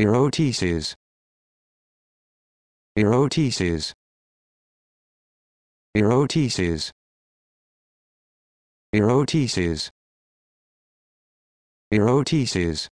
Erotesis. Erotesis. Erotesis. Erotesis. Erotesis.